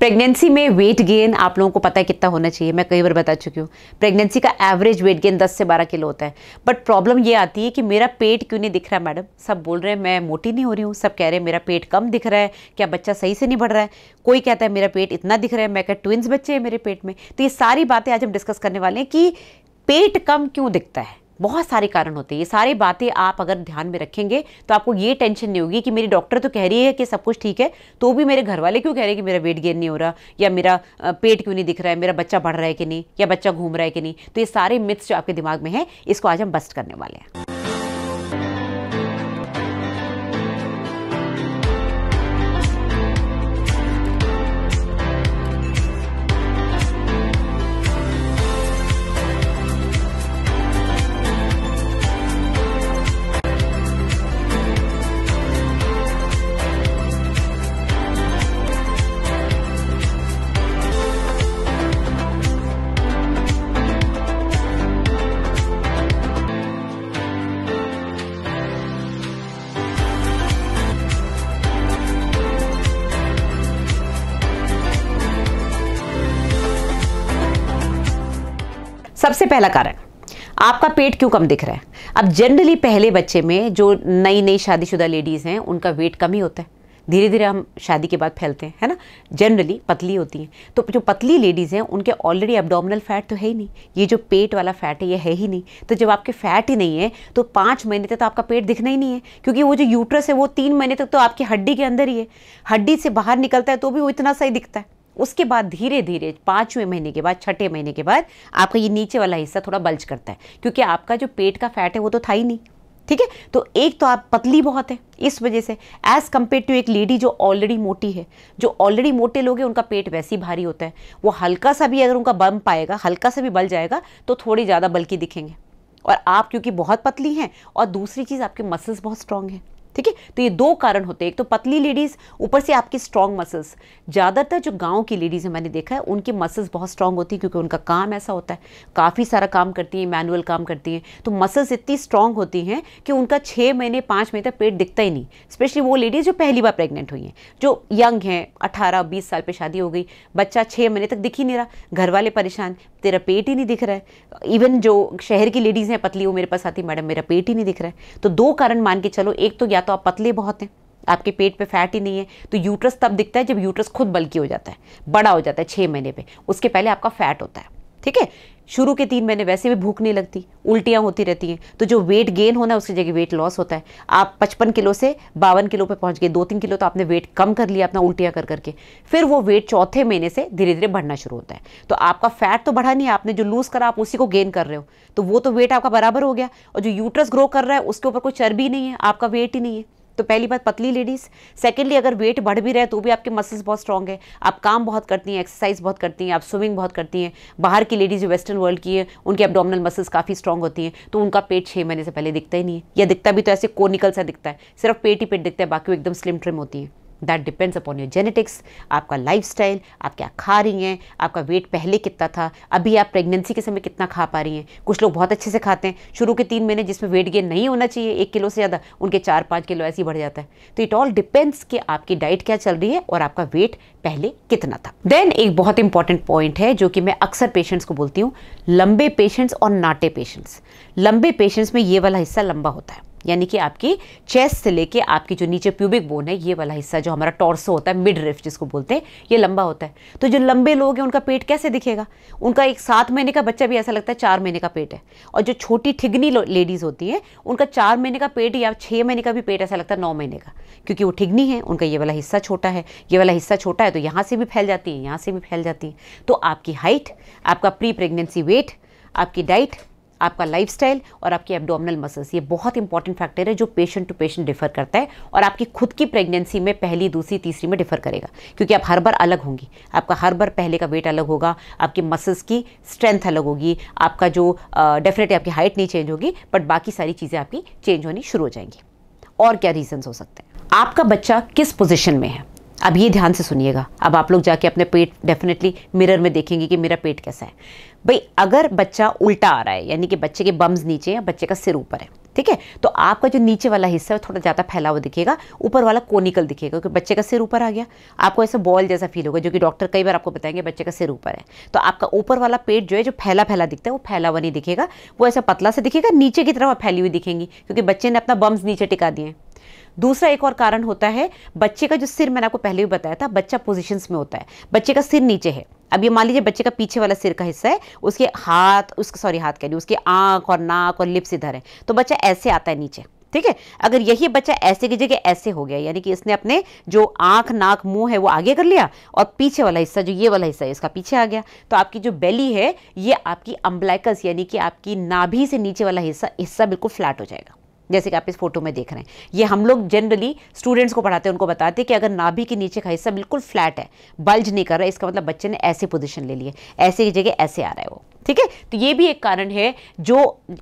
pregnancy में weight gain आप लोगों को पता है कितना होना चाहिए मैं कई बार बता चुकी हूँ प्रेगनेंसी का एवरेज वेट गेन 10 से 12 किलो होता है बट प्रॉब्लम ये आती है कि मेरा पेट क्यों नहीं दिख रहा मैडम सब बोल रहे हैं मैं मोटी नहीं हो रही हूँ सब कह रहे हैं मेरा पेट कम दिख रहा है क्या बच्चा सही से नहीं बढ़ रहा है कोई कहता है मेरा पेट इतना दिख रहा है मैं कह ट्विंस बच्चे हैं मेरे पेट में तो ये सारी बातें आज हम डिस्कस करने वाले हैं कि पेट कम क्यों दिखता है बहुत सारे कारण होते हैं ये सारी बातें आप अगर ध्यान में रखेंगे तो आपको ये टेंशन नहीं होगी कि मेरी डॉक्टर तो कह रही है कि सब कुछ ठीक है तो भी मेरे घर वाले क्यों कह रहे हैं कि मेरा वेट गेन नहीं हो रहा या मेरा पेट क्यों नहीं दिख रहा है मेरा बच्चा बढ़ रहा है कि नहीं या बच्चा घूम रहा है कि नहीं तो ये सारे मिथ्स जो आपके दिमाग में है इसको आज हम बस्ट करने वाले हैं पहला कारण आपका पेट क्यों कम दिख रहा है अब जनरली पहले बच्चे में जो नई नई शादीशुदा लेडीज़ हैं उनका वेट कम ही होता है धीरे धीरे हम शादी के बाद फैलते हैं है ना जनरली पतली होती हैं तो जो पतली लेडीज़ हैं उनके ऑलरेडी एबडोमिनल फैट तो है ही नहीं ये जो पेट वाला फैट है ये है ही नहीं तो जब आपके फैट ही नहीं है तो पाँच महीने तक तो आपका पेट दिखना ही नहीं है क्योंकि वो जो यूट्रस है वो तीन महीने तक तो आपकी हड्डी के अंदर ही है हड्डी से बाहर निकलता है तो भी वो इतना सा ही दिखता है उसके बाद धीरे धीरे पाँचवें महीने के बाद छठे महीने के बाद आपका ये नीचे वाला हिस्सा थोड़ा बल्ज करता है क्योंकि आपका जो पेट का फैट है वो तो था ही नहीं ठीक है तो एक तो आप पतली बहुत है इस वजह से एज कम्पेयर टू एक लेडी जो ऑलरेडी मोटी है जो ऑलरेडी मोटे लोग हैं उनका पेट वैसे ही भारी होता है वो हल्का सा भी अगर उनका बम पाएगा हल्का सा भी बल जाएगा तो थोड़ी ज़्यादा बल्कि दिखेंगे और आप क्योंकि बहुत पतली हैं और दूसरी चीज़ आपके मसल्स बहुत स्ट्रांग हैं ठीक है तो ये दो कारण होते हैं एक तो पतली लेडीज़ ऊपर से आपकी स्ट्रांग मसल्स ज़्यादातर जो गांव की लेडीज़ मैंने देखा है उनकी मसल्स बहुत स्ट्रांग होती है क्योंकि उनका काम ऐसा होता है काफ़ी सारा काम करती है मैनुअल काम करती है तो मसल्स इतनी स्ट्रांग होती हैं कि उनका छह महीने पांच महीने तक पेट दिखता ही नहीं स्पेशली वो लेडीज़ जो पहली बार प्रेगनेंट हुई हैं जो यंग है अठारह बीस साल पर शादी हो गई बच्चा छह महीने तक दिख ही नहीं रहा घर वाले परेशान तेरा पेट ही नहीं दिख रहा है इवन जो शहर की लेडीज़ हैं पतली वो मेरे पास आती मैडम मेरा पेट ही नहीं दिख रहा है तो दो कारण मान के चलो एक तो या तो आप पतले बहुत हैं आपके पेट पे फैट ही नहीं है तो यूट्रस तब दिखता है जब यूट्रस खुद बल्कि हो जाता है बड़ा हो जाता है छः महीने पे उसके पहले आपका फैट होता है ठीक है शुरू के तीन महीने वैसे भी भूख नहीं लगती उल्टियाँ होती रहती हैं तो जो वेट गेन होना है उसकी जगह वेट लॉस होता है आप पचपन किलो से बावन किलो पर पहुँच गए दो तीन किलो तो आपने वेट कम कर लिया अपना उल्टियाँ कर करके फिर वो वेट चौथे महीने से धीरे धीरे बढ़ना शुरू होता है तो आपका फैट तो बढ़ा नहीं आपने जो लूज़ करा आप उसी को गेन कर रहे हो तो वो तो वेट आपका बराबर हो गया और जो यूट्रस ग्रो कर रहा है उसके ऊपर कोई चर्बी नहीं है आपका वेट ही नहीं है तो पहली बात पतली लेडीज़ सेकेंडली अगर वेट बढ़ भी रहे तो भी आपके मसल्स बहुत स्ट्रॉग है आप काम बहुत करती हैं एक्सरसाइज बहुत करती हैं आप स्विमिंग बहुत करती हैं बाहर की लेडीज़ जो वेस्टर्न वर्ल्ड की है उनके एबडोमिनल मसल्स काफ़ी स्ट्रॉग होती हैं तो उनका पेट छः महीने से पहले दिखता ही नहीं है या दिखता भी तो ऐसे कोनिकल सा दिखता है सिर्फ पेट ही पेट दिखता है बाकी वो एकदम स्लिम ट्रिम होती है that depends upon your genetics आपका स्टाइल आप क्या खा रही हैं आपका वेट पहले कितना था अभी आप प्रेगनेंसी के समय कितना खा पा रही हैं कुछ लोग बहुत अच्छे से खाते हैं शुरू के तीन महीने जिसमें वेट गेन नहीं होना चाहिए एक किलो से ज़्यादा उनके चार पाँच किलो ऐसे ही बढ़ जाता है तो इट ऑल डिपेंड्स कि आपकी डाइट क्या चल रही है और आपका वेट पहले कितना था देन एक बहुत इंपॉर्टेंट पॉइंट है जो कि मैं अक्सर पेशेंट्स को बोलती हूँ लंबे पेशेंट्स और नाटे पेशेंट्स लंबे पेशेंट्स में ये वाला हिस्सा लंबा होता है यानी कि आपकी चेस्ट से लेके आपकी जो नीचे प्यूबिक बोन है ये वाला हिस्सा जो हमारा टॉर्सो होता है मिड रिफ्ट जिसको बोलते हैं ये लंबा होता है तो जो लंबे लोग हैं उनका पेट कैसे दिखेगा उनका एक सात महीने का बच्चा भी ऐसा लगता है चार महीने का पेट है और जो छोटी ठिगनी लेडीज़ होती हैं उनका चार महीने का पेट या छः महीने का भी पेट ऐसा लगता है नौ महीने का क्योंकि वो ठिगनी है उनका ये वाला हिस्सा छोटा है ये वाला हिस्सा छोटा है तो यहाँ से भी फैल जाती है यहाँ से भी फैल जाती है तो आपकी हाइट आपका प्री प्रेगनेंसी वेट आपकी डाइट आपका लाइफ और आपकी एबडोमिनल मसल्स ये बहुत इंपॉर्टेंट फैक्टर है जो पेशेंट टू पेशेंट डिफर करता है और आपकी खुद की प्रेगनेंसी में पहली दूसरी तीसरी में डिफर करेगा क्योंकि आप हर बार अलग होंगी आपका हर बार पहले का वेट अलग होगा आपके मसल्स की स्ट्रेंथ अलग होगी आपका जो डेफिनेटली आपकी हाइट नहीं चेंज होगी बट बाकी सारी चीज़ें आपकी चेंज होनी शुरू हो जाएंगी और क्या रीजन्स हो सकते हैं आपका बच्चा किस पोजिशन में है अब ये ध्यान से सुनिएगा अब आप लोग जाके अपने पेट डेफिनेटली मिरर में देखेंगे कि मेरा पेट कैसा है भाई अगर बच्चा उल्टा आ रहा है यानी कि बच्चे के बम्स नीचे या बच्चे का सिर ऊपर है ठीक है तो आपका जो नीचे वाला हिस्सा है थोड़ा ज़्यादा फैला हुआ दिखेगा ऊपर वाला कोनिकल दिखेगा क्योंकि बच्चे का सिर ऊपर आ गया आपको ऐसा बॉल जैसा फील होगा जो कि डॉक्टर कई बार आपको बताएंगे बच्चे का सिर ऊपर है तो आपका ऊपर वाला पेट जो है जो फैला फैला दिखता है वो फैला हुआ नहीं दिखेगा वो ऐसा पतला सा दिखेगा नीचे की तरफ फैली हुई दिखेंगी क्योंकि बच्चे ने अपना बम्स नीचे टिका दिए हैं दूसरा एक और कारण होता है बच्चे का जो सिर मैंने आपको पहले भी बताया था बच्चा पोजिशंस में होता है बच्चे का सिर नीचे है अब ये मान लीजिए बच्चे का पीछे वाला सिर का हिस्सा है उसके हाथ उसके सॉरी हाथ कह रही उसकी आंख और नाक और लिप्स इधर है तो बच्चा ऐसे आता है नीचे ठीक है अगर यही बच्चा ऐसे की जगह ऐसे हो गया यानी कि इसने अपने जो आंख नाक मुंह है वो आगे कर लिया और पीछे वाला हिस्सा जो ये वाला हिस्सा है इसका पीछे आ गया तो आपकी जो बेली है ये आपकी अम्बलाइकस यानी कि आपकी नाभि से नीचे वाला हिस्सा हिस्सा बिल्कुल फ्लैट हो जाएगा जैसे कि आप इस फोटो में देख रहे हैं ये हम लोग जनरली स्टूडेंट्स को पढ़ाते हैं उनको बताते हैं कि अगर नाभि के नीचे का हिस्सा बिल्कुल फ्लैट है बल्ज नहीं कर रहा है इसका मतलब बच्चे ने ऐसी पोजिशन ले ली है ऐसे की जगह ऐसे आ रहा है वो ठीक है तो ये भी एक कारण है जो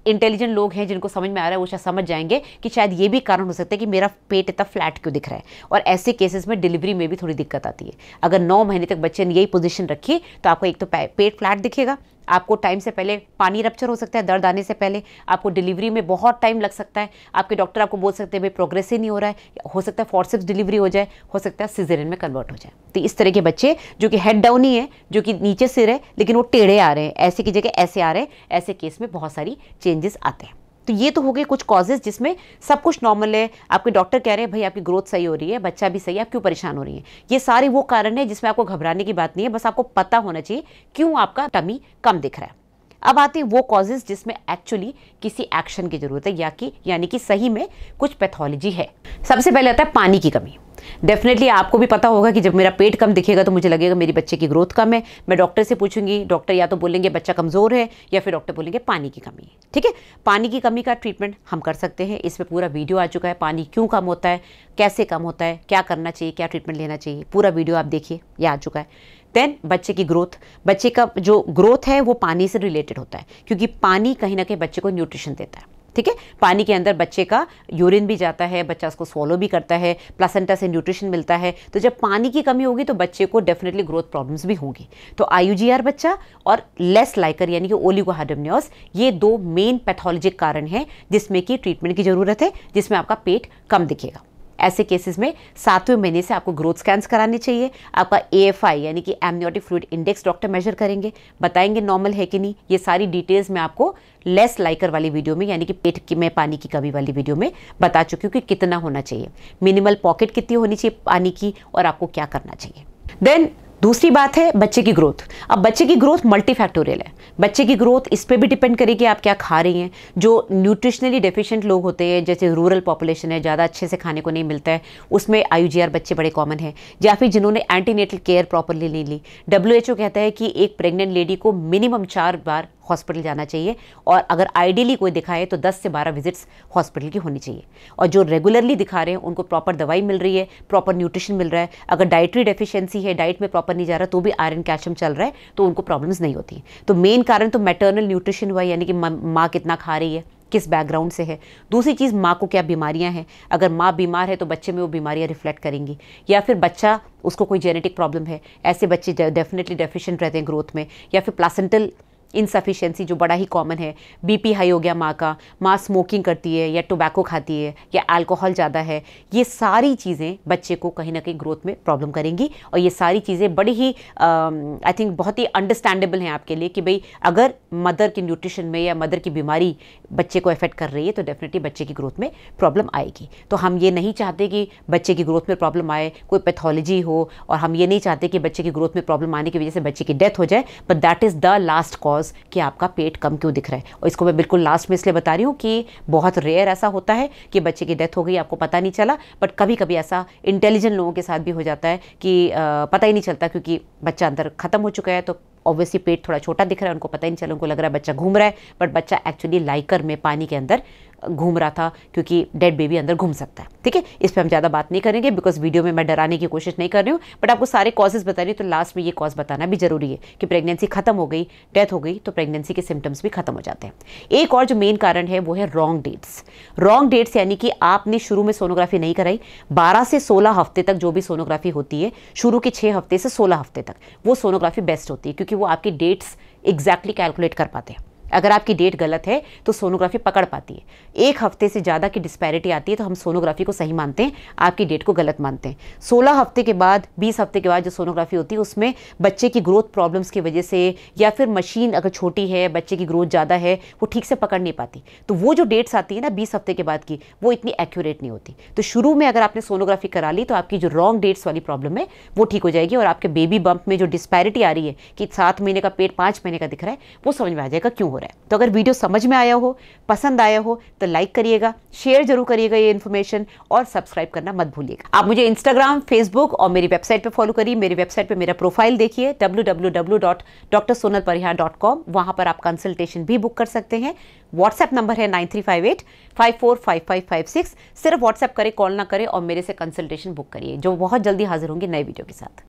इंटेलिजेंट लोग हैं जिनको समझ में आ रहा है वो शायद समझ जाएंगे कि शायद ये भी कारण हो सकता है कि मेरा पेट इतना फ्लैट क्यों दिख रहा है और ऐसे केसेस में डिलीवरी में भी थोड़ी दिक्कत आती है अगर नौ महीने तक बच्चे ने यही पोजिशन रखी तो आपको एक तो पेट फ्लैट दिखेगा आपको टाइम से पहले पानी रप्चर हो सकता है दर्द आने से पहले आपको डिलीवरी में बहुत टाइम लग सकता है आपके डॉक्टर आपको बोल सकते हैं भाई प्रोग्रेस ही नहीं हो रहा है हो सकता है फोर्सिप्स डिलीवरी हो जाए हो सकता है सिजरिन में कन्वर्ट हो जाए तो इस तरह के बच्चे जो कि हेड डाउन ही है जो कि नीचे सिर है लेकिन वो टेढ़े आ रहे हैं ऐसे की जगह ऐसे आ रहे हैं ऐसे केस में बहुत सारी चेंजेस आते हैं तो ये तो हो गए कुछ कॉजेज जिसमें सब कुछ नॉर्मल है आपके डॉक्टर कह रहे हैं भाई आपकी ग्रोथ सही हो रही है बच्चा भी सही है आप क्यों परेशान हो रही है ये सारे वो कारण है जिसमें आपको घबराने की बात नहीं है बस आपको पता होना चाहिए क्यों आपका टमी कम दिख रहा है अब आते हैं वो कॉजेज जिसमें एक्चुअली किसी एक्शन की जरूरत है या कि यानी कि सही में कुछ पैथोलॉजी है सबसे पहले आता है पानी की कमी डेफिनेटली आपको भी पता होगा कि जब मेरा पेट कम दिखेगा तो मुझे लगेगा मेरे बच्चे की ग्रोथ कम है मैं डॉक्टर से पूछूंगी डॉक्टर या तो बोलेंगे बच्चा कमज़ोर है या फिर डॉक्टर बोलेंगे पानी की कमी है ठीक है पानी की कमी का ट्रीटमेंट हम कर सकते हैं इस पर पूरा वीडियो आ चुका है पानी क्यों कम होता है कैसे कम होता है क्या करना चाहिए क्या ट्रीटमेंट लेना चाहिए पूरा वीडियो आप देखिए यह आ चुका है देन बच्चे की ग्रोथ बच्चे का जो ग्रोथ है वो पानी से रिलेटेड होता है क्योंकि पानी कहीं ना कहीं बच्चे को न्यूट्रिशन देता है ठीक है पानी के अंदर बच्चे का यूरिन भी जाता है बच्चा उसको सॉलो भी करता है प्लासेंटा से न्यूट्रिशन मिलता है तो जब पानी की कमी होगी तो बच्चे को डेफिनेटली ग्रोथ प्रॉब्लम्स भी होंगी तो आयुजीआर बच्चा और लेस लाइकर यानी कि ओलिगोहाडमनियोस ये दो मेन पैथोलॉजिक कारण हैं जिसमें कि ट्रीटमेंट की ज़रूरत है जिसमें आपका पेट कम दिखेगा ऐसे केसेस में सातवें महीने से आपको ग्रोथ स्कैंस कराने चाहिए आपका ए यानी कि amniotic fluid index doctor measure करेंगे बताएंगे नॉर्मल है कि नहीं ये सारी डिटेल्स मैं आपको लेस लाइकर वाली वीडियो में यानी कि पेट की में पानी की कमी वाली वीडियो में बता चुकी हूँ कि कितना होना चाहिए मिनिमल पॉकेट कितनी होनी चाहिए पानी की और आपको क्या करना चाहिए देन दूसरी बात है बच्चे की ग्रोथ अब बच्चे की ग्रोथ मल्टीफैक्टोरियल है बच्चे की ग्रोथ इस पर भी डिपेंड करेगी आप क्या खा रही हैं जो न्यूट्रिशनली डेफिशिएंट लोग होते हैं जैसे रूरल पॉपुलेशन है ज़्यादा अच्छे से खाने को नहीं मिलता है उसमें आई बच्चे बड़े कॉमन है या फिर जिन्होंने एंटीनेटल केयर प्रॉपरली नहीं ली डब्ल्यू कहता है कि एक प्रेग्नेंट लेडी को मिनिमम चार बार हॉस्पिटल जाना चाहिए और अगर आइडियली कोई दिखाए तो 10 से 12 विजिट्स हॉस्पिटल की होनी चाहिए और जो रेगुलरली दिखा रहे हैं उनको प्रॉपर दवाई मिल रही है प्रॉपर न्यूट्रिशन मिल रहा है अगर डाइटरी डेफिशिएंसी है डाइट में प्रॉपर नहीं जा रहा तो भी आयरन कैल्शियम चल रहा है तो उनको प्रॉब्लम्स नहीं होती तो मेन कारण तो मैटर्नल न्यूट्रिशन हुआ यानी कि माँ कितना खा रही है किस बैकग्राउंड से है दूसरी चीज़ माँ को क्या बीमारियाँ हैं अगर माँ बीमार है तो बच्चे में वो बीमारियाँ रिफ्लेक्ट करेंगी या फिर बच्चा उसको कोई जेनेटिक प्रॉब्लम है ऐसे बच्चे डेफिनेटली डेफिशिएंट रहते हैं ग्रोथ में या फिर प्लासेंटल इनसफिशेंसी जो बड़ा ही कॉमन है बीपी हाई हो गया माँ का माँ स्मोकिंग करती है या टोबैको खाती है या अल्कोहल ज़्यादा है ये सारी चीज़ें बच्चे को कहीं ना कहीं ग्रोथ में प्रॉब्लम करेंगी और ये सारी चीज़ें बड़ी ही आई थिंक बहुत ही अंडरस्टैंडेबल हैं आपके लिए कि भाई अगर मदर के न्यूट्रिशन में या मदर की बीमारी बच्चे को अफेक्ट कर रही है तो डेफिनेटली बच्चे की ग्रोथ में प्रॉब्लम आएगी तो हम ये नहीं चाहते कि बच्चे की ग्रोथ में प्रॉब्लम आए कोई पैथोलॉजी हो और हम ये नहीं चाहते कि बच्चे की ग्रोथ में प्रॉब्लम आने की वजह से बच्चे की डेथ हो जाए but that is the last cause cause कि आपका पेट कम क्यों दिख रहा है और इसको मैं बिल्कुल लास्ट में इसलिए बता रही हूँ कि बहुत रेयर ऐसा होता है कि बच्चे की डेथ हो गई आपको पता नहीं चला बट कभी कभी ऐसा इंटेलिजेंट लोगों के साथ भी हो जाता है कि आ, पता ही नहीं चलता क्योंकि बच्चा अंदर ख़त्म हो चुका है तो ऑब्वियसली पेट थोड़ा छोटा दिख रहा है उनको पता ही नहीं चला उनको लग रहा है बच्चा घूम रहा है बट बच्चा एक्चुअली लाइकर में पानी के अंदर घूम रहा था क्योंकि डेड बेबी अंदर घूम सकता है ठीक है इस पर हम ज़्यादा बात नहीं करेंगे बिकॉज वीडियो में मैं डराने की कोशिश नहीं कर रही हूँ बट आपको सारे कॉजेज़ बता रही तो लास्ट में ये कॉज बताना भी जरूरी है कि प्रेगनेंसी खत्म हो गई डेथ हो गई तो प्रेगनेंसी के सिम्टम्स भी खत्म हो जाते हैं एक और जो मेन कारण है वो है रॉन्ग डेट्स रॉन्ग डेट्स यानी कि आपने शुरू में सोनोग्राफी नहीं कराई बारह से सोलह हफ्ते तक जो भी सोनोग्राफी होती है शुरू के छः हफ्ते से सोलह हफ्ते तक वो सोनोग्राफी बेस्ट होती है क्योंकि वो आपकी डेट्स एग्जैक्टली कैलकुलेट कर पाते हैं अगर आपकी डेट गलत है तो सोनोग्राफी पकड़ पाती है एक हफ्ते से ज़्यादा की डिस्पैरिटी आती है तो हम सोनोग्राफी को सही मानते हैं आपकी डेट को गलत मानते हैं सोलह हफ्ते के बाद बीस हफ्ते के बाद जो सोनोग्राफी होती है उसमें बच्चे की ग्रोथ प्रॉब्लम्स की वजह से या फिर मशीन अगर छोटी है बच्चे की ग्रोथ ज़्यादा है वो ठीक से पकड़ नहीं पाती तो वो जो डेट्स आती है ना बीस हफ्ते के बाद की वो इतनी एक्यूरेट नहीं होती तो शुरू में अगर आपने सोनोग्राफी करा ली तो आपकी जो रॉन्ग डेट्स वाली प्रॉब्लम है वो ठीक हो जाएगी और आपके बेबी बम्प में जो डिस्पैरिटी आ रही है कि सात महीने का पेट पाँच महीने का दिख रहा है वो समझ में आ जाएगा क्यों रहा है तो अगर वीडियो समझ में आया हो पसंद आया हो तो लाइक करिएगा शेयर जरूर करिएगा ये इन्फॉर्मेशन और सब्सक्राइब करना मत भूलिएगा आप मुझे इंस्टाग्राम फेसबुक और मेरी वेबसाइट पर फॉलो करिए मेरी वेबसाइट पर मेरा प्रोफाइल देखिए डब्ल्यू वहां पर आप कंसल्टेशन भी बुक कर सकते हैं व्हाट्सएप नंबर है nine three five eight five four five five five six सिर्फ व्हाट्सएप करें कॉल ना करें और मेरे से कंसल्टेशन बुक करिए जो बहुत जल्दी हाजिर होंगे नए वीडियो के साथ